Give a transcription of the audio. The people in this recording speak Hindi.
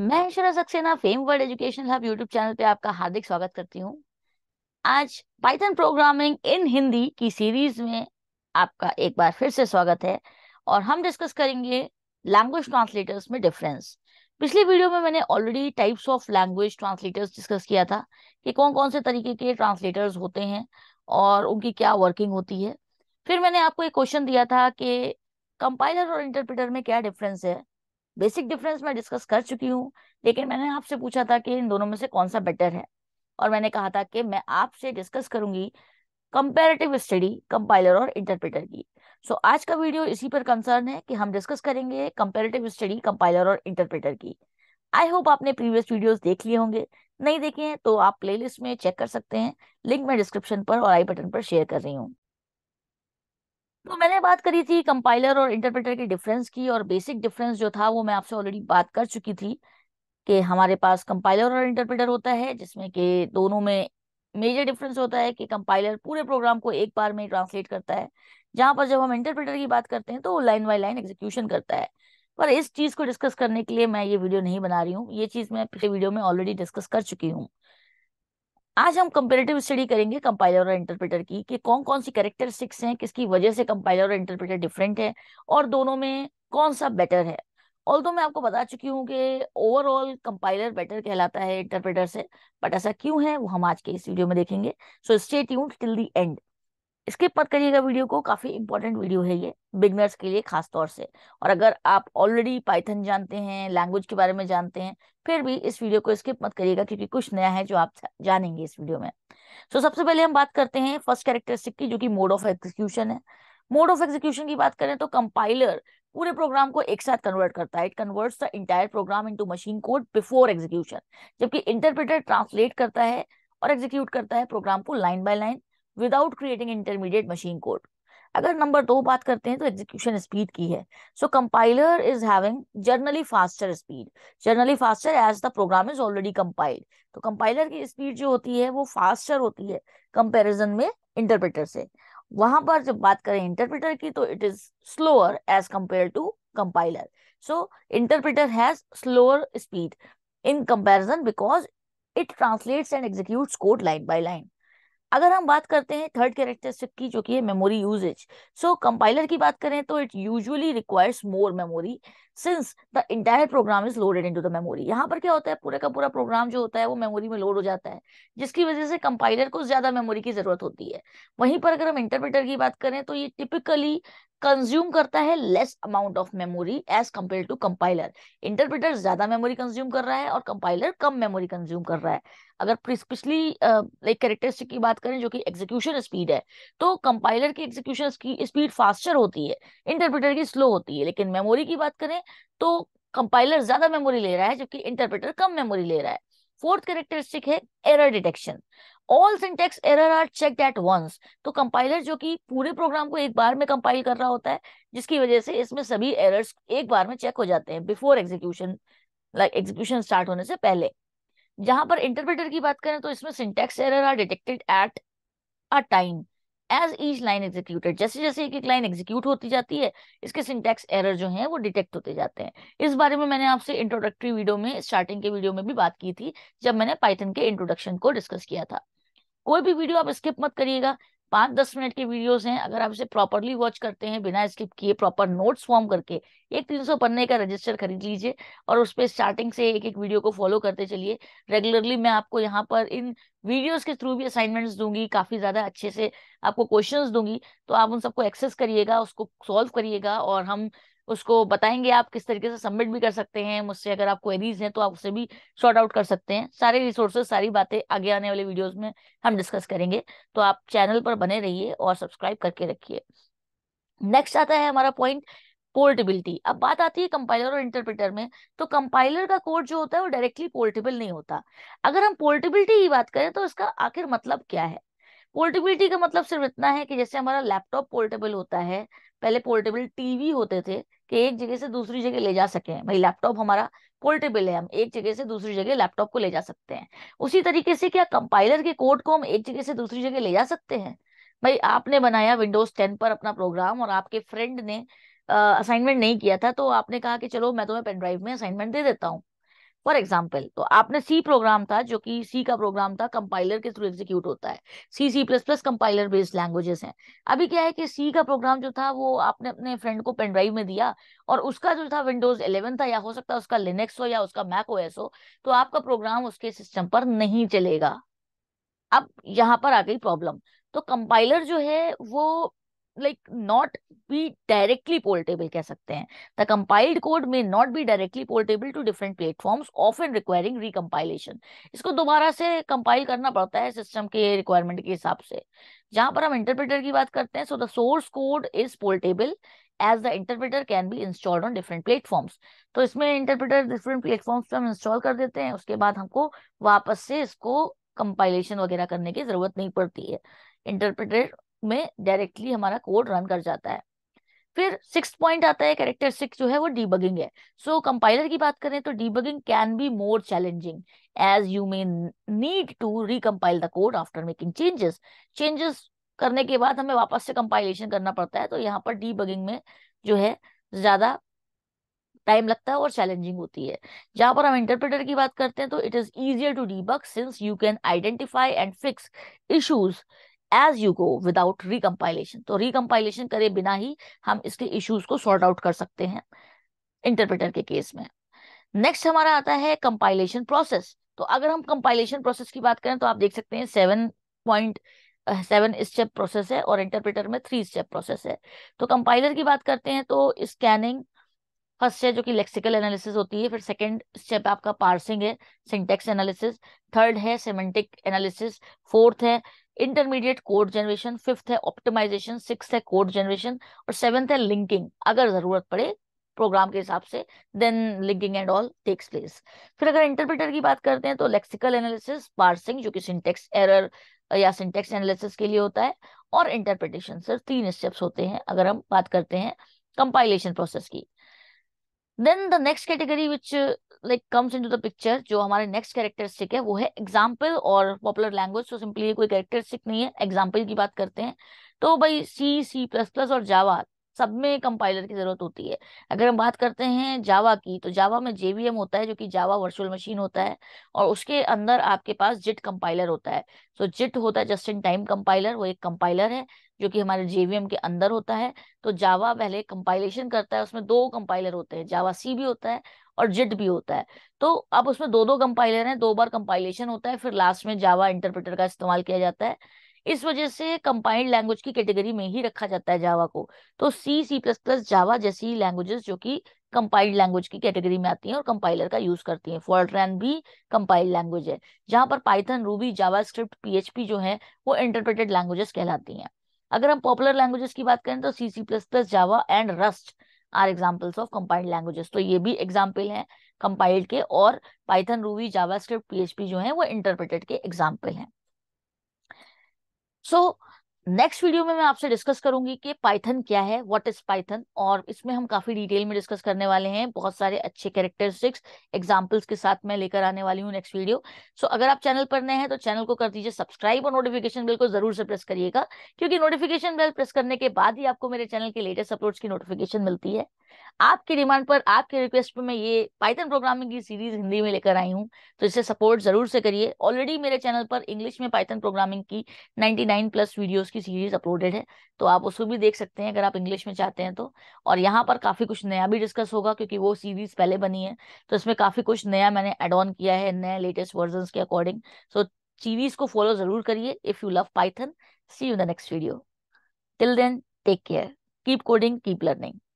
मैं Ishwara Saxena fame world educational hub YouTube channel पे आपका हार्दिक स्वागत करती हूँ आज पाइथन प्रोग्रामिंग इन हिंदी की सीरीज में आपका एक बार फिर से स्वागत है और हम डिस्कस करेंगे लैंग्वेज ट्रांसलेटर्स में डिफरेंस पिछले वीडियो में मैंने already types of language translators discuss किया था कि कौन कौन से तरीके के ट्रांसलेटर्स होते हैं और उनकी क्या वर्किंग होती है फिर मैंने आपको एक क्वेश्चन दिया था कि कंपाइलर और इंटरप्रेटर में क्या डिफरेंस है बेसिक डिफरेंस मैं डिस्कस कर चुकी हूँ लेकिन मैंने आपसे पूछा था कि इन दोनों में से कौन सा बेटर है और मैंने कहा था कि मैं आपसे डिस्कस करूंगी कंपेरेटिव स्टडी कंपाइलर और इंटरप्रेटर की सो so, आज का वीडियो इसी पर कंसर्न है कि हम डिस्कस करेंगे कंपेरेटिव स्टडी कंपाइलर और इंटरप्रेटर की आई होप आपने प्रीवियस वीडियोस देख लिए होंगे नहीं देखे हैं तो आप प्लेलिस्ट में चेक कर सकते हैं लिंक मैं डिस्क्रिप्शन पर और आई बटन पर शेयर कर रही हूँ तो मैंने बात करी थी कंपाइलर और इंटरप्रेटर के डिफरेंस की और बेसिक डिफरेंस जो था वो मैं आपसे ऑलरेडी बात कर चुकी थी कि हमारे पास कंपाइलर और इंटरप्रेटर होता है जिसमें कि दोनों में मेजर डिफरेंस होता है कि कंपाइलर पूरे प्रोग्राम को एक बार में ट्रांसलेट करता है जहां पर जब हम इंटरप्रेटर की बात करते हैं तो वो लाइन बाई लाइन एग्जीक्यूशन करता है पर इस चीज को डिस्कस करने के लिए मैं ये वीडियो नहीं बना रही हूँ ये चीज मैं पिछले वीडियो में ऑलरेडी डिस्कस कर चुकी हूँ आज हम कंपेरेटिव स्टडी करेंगे कंपाइलर और इंटरप्रेटर की कि कौन कौन सी करेक्टरिस्टिक्स हैं किसकी वजह से कंपाइलर और इंटरप्रेटर डिफरेंट है और दोनों में कौन सा बेटर है ऑल तो मैं आपको बता चुकी हूँ कि ओवरऑल कंपाइलर बेटर कहलाता है इंटरप्रेटर से बट ऐसा क्यों है वो हम आज के इस वीडियो में देखेंगे so stay tuned till the end skip मत करिएगा वीडियो को काफ़ी इंपॉर्टेंट वीडियो है ये बिगनर्स के लिए खास तौर से और अगर आप ऑलरेडी पाइथन जानते हैं लैंग्वेज के बारे में जानते हैं फिर भी इस वीडियो को स्किप मत करिएगा क्योंकि कुछ नया है जो आप जानेंगे इस वीडियो में सो so, सबसे पहले हम बात करते हैं फर्स्ट कैरेक्टरिस्टिक की जो की मोड ऑफ एग्जीक्यूशन है मोड ऑफ एग्जीक्यूशन की बात करें तो कंपाइलर पूरे प्रोग्राम को एक साथ कन्वर्ट करता है it converts the entire program into machine code before execution जबकि इंटरप्रेटर ट्रांसलेट करता है और एग्जीक्यूट करता है प्रोग्राम को line by line without creating intermediate machine code अगर नंबर दो बात करते हैं तो एग्जीक्यूशन स्पीड की है so compiler is having generally faster speed generally faster as the program is already compiled तो कंपाइलर की स्पीड जो होती है वो फास्टर होती है कंपैरिजन में इंटरप्रेटर से वहां पर जब बात करें इंटरप्रेटर की तो it is slower as compare to compiler so interpreter has slower speed in comparison because it translates and execute code line by line अगर हम बात करते हैं थर्ड कैरेक्टरिस्टिक की जो कि है मेमोरी यूजेज सो कंपाइलर की बात करें तो it usually requires more memory since the entire program is loaded into the memory यहाँ पर क्या होता है पूरा का पूरा प्रोग्राम जो होता है वो मेमोरी में लोड हो जाता है जिसकी वजह से कंपाइलर को ज्यादा मेमोरी की जरूरत होती है वहीं पर अगर हम इंटरप्रेटर की बात करें तो ये टिपिकली कंज्यूम करता है less amount of memory as compare to compiler interpreter ज्यादा मेमोरी कंज्यूम कर रहा है और कंपाइलर कम मेमोरी कंज्यूम कर रहा है अगर पिछली लाइक कैरेक्टरिस्टिक की बात करें जो कि एग्जीक्यूशन स्पीड है तो कंपाइलर की एग्जीक्यूशन स्पीड फास्टर होती है इंटरप्रेटर की स्लो होती है लेकिन मेमोरी की बात करें तो कंपाइलर ज्यादा मेमोरी ले रहा है जबकि इंटरप्रेटर कम मेमोरी ले रहा है फोर्थ कैरेक्टरिस्टिक है error detection all syntax error are check at once तो कंपाइलर जो कि पूरे प्रोग्राम को एक बार में कंपाइल कर रहा होता है जिसकी वजह से इसमें सभी एरर्स एक बार में चेक हो जाते हैं before execution like execution start होने से पहले जहां पर इंटरप्रेटर की बात करें तो इसमें syntax error are detected at a time as each line executed जैसे जैसे एक एक लाइन एग्जीक्यूट होती जाती है इसके सिंटेक्स एरर जो है वो डिटेक्ट होते जाते हैं इस बारे में मैंने आपसे इंट्रोडक्टरी वीडियो में स्टार्टिंग के वीडियो में भी बात की थी जब मैंने पाइथन के इंट्रोडक्शन को डिस्कस किया था कोई भी वीडियो आप स्किप मत करिएगा पांच दस मिनट के वीडियोस हैं अगर आप इसे प्रॉपरली वॉच करते हैं बिना स्किप किए प्रॉपर नोट्स फॉर्म करके एक तीन सौ पन्ने का रजिस्टर खरीद लीजिए और उस पर स्टार्टिंग से एक एक वीडियो को फॉलो करते चलिए रेगुलरली मैं आपको यहाँ पर इन वीडियोस के थ्रू भी असाइनमेंट्स दूंगी काफ़ी ज़्यादा अच्छे से आपको क्वेश्चन दूंगी तो आप उन सबको एक्सेस करिएगा उसको सॉल्व करिएगा और हम उसको बताएंगे आप किस तरीके से सबमिट भी कर सकते हैं मुझसे अगर आप क्वेरीज हैं तो आप उसे भी शॉर्ट आउट कर सकते हैं सारे रिसोर्सेज सारी बातें आगे आने वाले वीडियोस में हम डिस्कस करेंगे तो आप चैनल पर बने रहिए और सब्सक्राइब करके रखिए नेक्स्ट आता है हमारा पॉइंट पोर्टेबिलिटी अब बात आती है कंपाइलर और इंटरप्रेटर में तो कंपाइलर का कोड जो होता है वो डायरेक्टली पोर्टेबल नहीं होता अगर हम पोर्टेबिलिटी की बात करें तो इसका आखिर मतलब क्या है पोर्टेबिलिटी का मतलब सिर्फ इतना है कि जैसे हमारा लैपटॉप पोर्टेबल होता है पहले पोर्टेबल टीवी होते थे कि एक जगह से दूसरी जगह ले जा सके भाई लैपटॉप हमारा पोर्टेबल है हम एक जगह से दूसरी जगह लैपटॉप को ले जा सकते हैं उसी तरीके से क्या कंपाइलर के कोड को हम एक जगह से दूसरी जगह ले जा सकते हैं भाई आपने बनाया विंडोज टेन पर अपना प्रोग्राम और आपके फ्रेंड ने असाइनमेंट नहीं किया था तो आपने कहा कि चलो मैं तुम्हें पेनड्राइव में असाइनमेंट दे देता हूँ फॉर एग्जाम्पल तो आपने सी प्रोग्राम था जो कि सी का प्रोग्राम था कंपाइलर के थ्रू एग्जीक्यूट होता है C C plus plus compiler based languages हैं अभी क्या है कि सी का प्रोग्राम जो था वो आपने अपने फ्रेंड को पेनड्राइव में दिया और उसका जो था विंडोज इलेवन था या हो सकता है उसका लिनेक्स हो या उसका मैक ओ हो तो आपका प्रोग्राम उसके सिस्टम पर नहीं चलेगा अब यहाँ पर आ गई प्रॉब्लम तो कंपाइलर जो है वो like not be directly portable कह सकते हैं the compiled code may not be directly portable to different platforms often requiring recompilation इसको दोबारा से कंपाइल करना पड़ता है सिस्टम के रिक्वायरमेंट के हिसाब से जहां पर हम इंटरप्रेटर की बात करते हैं so the source code is portable as the interpreter can be installed on different platforms तो इसमें इंटरप्रेटर डिफरेंट प्लेटफॉर्म्स पे हम इंस्टॉल कर देते हैं उसके बाद हमको वापस से इसको कंपाइलेशन वगैरह करने की जरूरत नहीं पड़ती है इंटरप्रेटर में डायरेक्टली हमारा कोड रन कर जाता है फिर सिक्स पॉइंट आता है कैरेक्टर सिक्स जो है वो डीबगिंग है सो so, कंपाइलर की बात करें तो debugging can be more challenging as you may need to recompile the code after making changes changes करने के बाद हमें वापस से कंपाइलेशन करना पड़ता है तो यहाँ पर डीबगिंग में जो है ज्यादा टाइम लगता है और चैलेंजिंग होती है जहां पर हम इंटरप्रेटर की बात करते हैं तो it is easier to debug since you can identify and fix issues as you go without recompilation तो रिकम्पाइलेशन करे बिना ही हम इसके इश्यूज को सॉर्ट आउट कर सकते हैं इंटरप्रेटर के केस में नेक्स्ट हमारा आता है कंपाइलेशन प्रोसेस तो अगर हम कंपाइलेशन प्रोसेस की बात करें तो आप देख सकते हैं seven point seven step process है और इंटरप्रेटर में थ्री स्टेप प्रोसेस है तो कंपाइलर की बात करते हैं तो स्कैनिंग फर्स्ट है जो कि लेक्सिकल एनालिसिस होती है फिर सेकंड स्टेप आपका पार्सिंग है सिंटेक्स एनालिसिस थर्ड है सेमेंटिक एनालिसिस फोर्थ है इंटरमीडिएट कोड जनरेशन फिफ्थ है ऑप्टिमाइजेशन सिक्स है कोड जनरेशन और सेवेंथ है लिंकिंग अगर जरूरत पड़े प्रोग्राम के हिसाब से then linking and all takes place फिर अगर इंटरप्रेटर की बात करते हैं तो लेक्सिकल एनालिसिस पार्सिंग जो कि सिंटेक्स एरर या सिंटेक्स एनालिसिस के लिए होता है और इंटरप्रिटेशन सर तीन स्टेप्स होते हैं अगर हम बात करते हैं कंपाइलेशन प्रोसेस की then the next category which like comes into the picture जो हमारे नेक्स्ट कैरेक्टरिस्टिक है वो है एग्जाम्पल और पॉपुलर लैंग्वेज तो सिंपली कोई कैरेक्टरिस्टिक नहीं है एग्जाम्पल की बात करते हैं तो भाई सी सी प्लस प्लस और जावा सब में कंपाइलर की जरूरत होती है अगर हम बात करते हैं जावा की तो जावा में जेवीएम होता है जो कि जावा वर्चुअल मशीन होता है और उसके अंदर आपके पास जिट कंपाइलर होता है सो so, जिट होता है जस्ट इन टाइम कंपाइलर वो एक कंपाइलर है जो कि हमारे जेवीएम के अंदर होता है तो जावा पहले कंपाइलेशन करता है उसमें दो कंपाइलर होते हैं जावा सी भी होता है और जिट भी होता है तो अब उसमें दो दो कंपाइलर हैं दो बार कंपाइलेशन होता है फिर लास्ट में जावा इंटरप्रेटर का इस्तेमाल किया जाता है इस वजह से कंपाइल्ड लैंग्वेज की कैटेगरी में ही रखा जाता है जावा को तो सी सी प्लस प्लस जावा जैसी लैंग्वेजेस जो कि कंपाइल्ड लैंग्वेज की कैटेगरी में आती हैं और कंपाइलर का यूज करती हैं रैन भी कंपाइल्ड लैंग्वेज है जहां पर पाइथन रूबी जावास्क्रिप्ट पीएचपी जो है वो इंटरप्रेटेड लैंग्वेजेस कहलाती हैं अगर हम पॉपुलर लैंग्वेजेस की बात करें तो C C plus plus Java and Rust are examples of compiled languages तो ये भी एग्जाम्पल है कंपाइल्ड के और पाइथन रूवी जावास्क्रिप्ट पीएचपी जो है वो इंटरप्रेटेड के एग्जाम्पल हैं सो so, नेक्स्ट वीडियो में मैं आपसे डिस्कस करूंगी कि पाइथन क्या है व्हाट इज पाइथन और इसमें हम काफी डिटेल में डिस्कस करने वाले हैं बहुत सारे अच्छे कैरेक्टरिस्टिक्स एग्जांपल्स के साथ मैं लेकर आने वाली हूँ नेक्स्ट वीडियो सो so, अगर आप चैनल पर नए हैं तो चैनल को कर दीजिए सब्सक्राइब और नोटिफिकेशन बिल को जरूर से प्रेस करिएगा क्योंकि नोटिफिकेशन बिल प्रेस करने के बाद ही आपको मेरे चैनल के लेटेस्ट अपलोड की नोटिफिकेशन मिलती है आपकी डिमांड पर आपके रिक्वेस्ट पर मैं ये पाइथन प्रोग्रामिंग की सीरीज हिंदी में लेकर आई हूँ तो इसे सपोर्ट जरूर से करिए ऑलरेडी मेरे चैनल पर इंग्लिश में पाइथन प्रोग्रामिंग की 99 प्लस वीडियोस की की सीरीज अपलोडेड है तो आप उसको भी देख सकते हैं अगर आप इंग्लिश में चाहते हैं तो और यहाँ पर काफ़ी कुछ नया भी डिस्कस होगा क्योंकि वो सीरीज पहले बनी है तो इसमें काफ़ी कुछ नया मैंने एड ऑन किया है नए लेटेस्ट वर्जन के अकॉर्डिंग सो सीरीज को फॉलो जरूर करिए if you love Python see you the next video till then take care keep coding keep learning